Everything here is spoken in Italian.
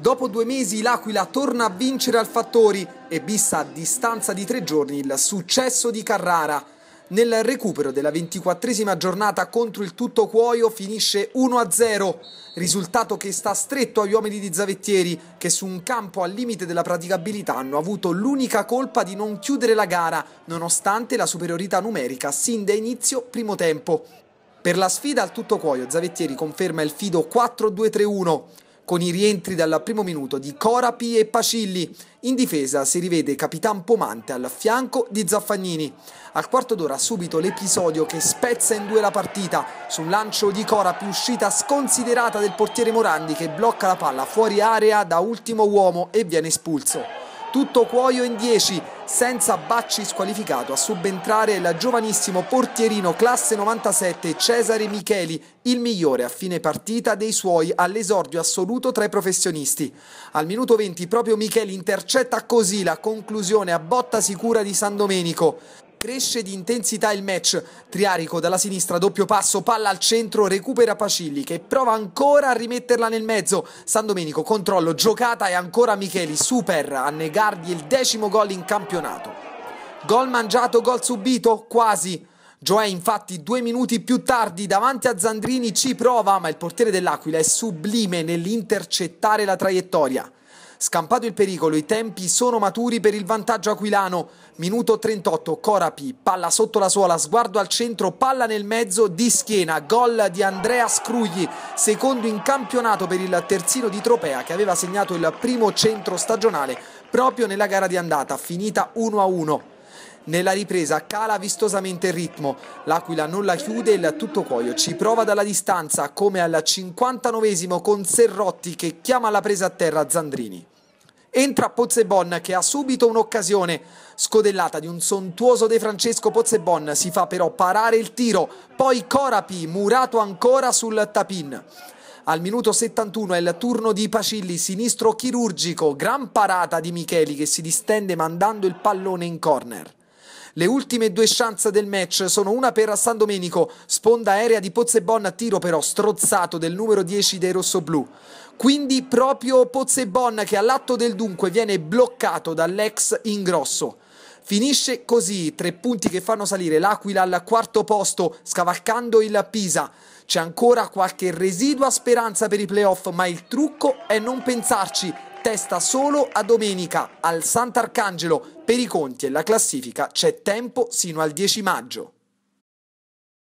Dopo due mesi l'Aquila torna a vincere al Fattori e bissa a distanza di tre giorni il successo di Carrara. Nel recupero della ventiquattresima giornata contro il tutto cuoio finisce 1-0, risultato che sta stretto agli uomini di Zavettieri che su un campo al limite della praticabilità hanno avuto l'unica colpa di non chiudere la gara nonostante la superiorità numerica sin da inizio primo tempo. Per la sfida al tutto cuoio Zavettieri conferma il fido 4-2-3-1 con i rientri dal primo minuto di Corapi e Pacilli. In difesa si rivede Capitan Pomante al fianco di Zaffagnini. Al quarto d'ora subito l'episodio che spezza in due la partita sul lancio di Corapi uscita sconsiderata del portiere Morandi che blocca la palla fuori area da ultimo uomo e viene espulso tutto cuoio in 10, senza Bacci squalificato a subentrare la giovanissimo portierino classe 97 Cesare Micheli, il migliore a fine partita dei suoi all'esordio assoluto tra i professionisti. Al minuto 20 proprio Micheli intercetta così la conclusione a botta sicura di San Domenico. Cresce di intensità il match. Triarico dalla sinistra, doppio passo, palla al centro, recupera Pacilli che prova ancora a rimetterla nel mezzo. San Domenico controllo, giocata e ancora Micheli super a negargli il decimo gol in campionato. Gol mangiato, gol subito? Quasi. Gioè infatti due minuti più tardi davanti a Zandrini ci prova ma il portiere dell'Aquila è sublime nell'intercettare la traiettoria. Scampato il pericolo, i tempi sono maturi per il vantaggio aquilano. Minuto 38, Corapi, palla sotto la suola, sguardo al centro, palla nel mezzo, di schiena, gol di Andrea Scrugli, secondo in campionato per il terzino di Tropea che aveva segnato il primo centro stagionale proprio nella gara di andata, finita 1-1. Nella ripresa cala vistosamente il ritmo, l'Aquila non la chiude e il tutto cuoio ci prova dalla distanza come al 59esimo con Serrotti che chiama alla presa a terra Zandrini. Entra Pozzebon che ha subito un'occasione. Scodellata di un sontuoso De Francesco Pozzebon si fa però parare il tiro, poi Corapi murato ancora sul tapin. Al minuto 71 è il turno di Pacilli, sinistro chirurgico, gran parata di Micheli che si distende mandando il pallone in corner. Le ultime due chance del match sono una per San Domenico, sponda aerea di Pozzebon a tiro però strozzato del numero 10 dei rossoblù. Quindi proprio Pozzebon che all'atto del dunque viene bloccato dall'ex ingrosso. Finisce così, tre punti che fanno salire l'Aquila al quarto posto, scavalcando il Pisa. C'è ancora qualche residua speranza per i playoff, ma il trucco è non pensarci testa solo a domenica al Sant'Arcangelo. Per i conti e la classifica c'è tempo sino al 10 maggio.